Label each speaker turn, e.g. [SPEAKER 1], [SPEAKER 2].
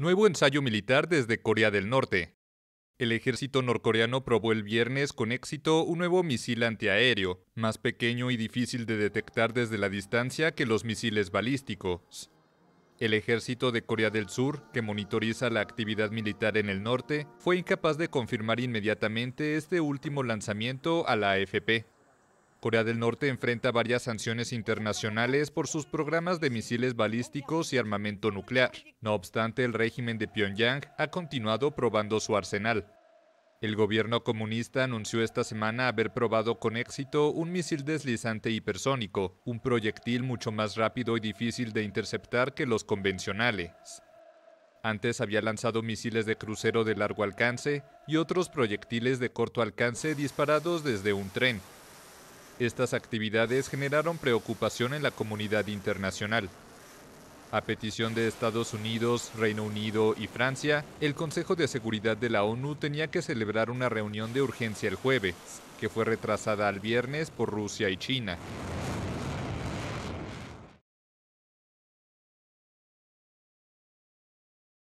[SPEAKER 1] Nuevo ensayo militar desde Corea del Norte. El ejército norcoreano probó el viernes con éxito un nuevo misil antiaéreo, más pequeño y difícil de detectar desde la distancia que los misiles balísticos. El ejército de Corea del Sur, que monitoriza la actividad militar en el norte, fue incapaz de confirmar inmediatamente este último lanzamiento a la AFP. Corea del Norte enfrenta varias sanciones internacionales por sus programas de misiles balísticos y armamento nuclear. No obstante, el régimen de Pyongyang ha continuado probando su arsenal. El gobierno comunista anunció esta semana haber probado con éxito un misil deslizante hipersónico, un proyectil mucho más rápido y difícil de interceptar que los convencionales. Antes había lanzado misiles de crucero de largo alcance y otros proyectiles de corto alcance disparados desde un tren, estas actividades generaron preocupación en la comunidad internacional. A petición de Estados Unidos, Reino Unido y Francia, el Consejo de Seguridad de la ONU tenía que celebrar una reunión de urgencia el jueves, que fue retrasada al viernes por Rusia y China,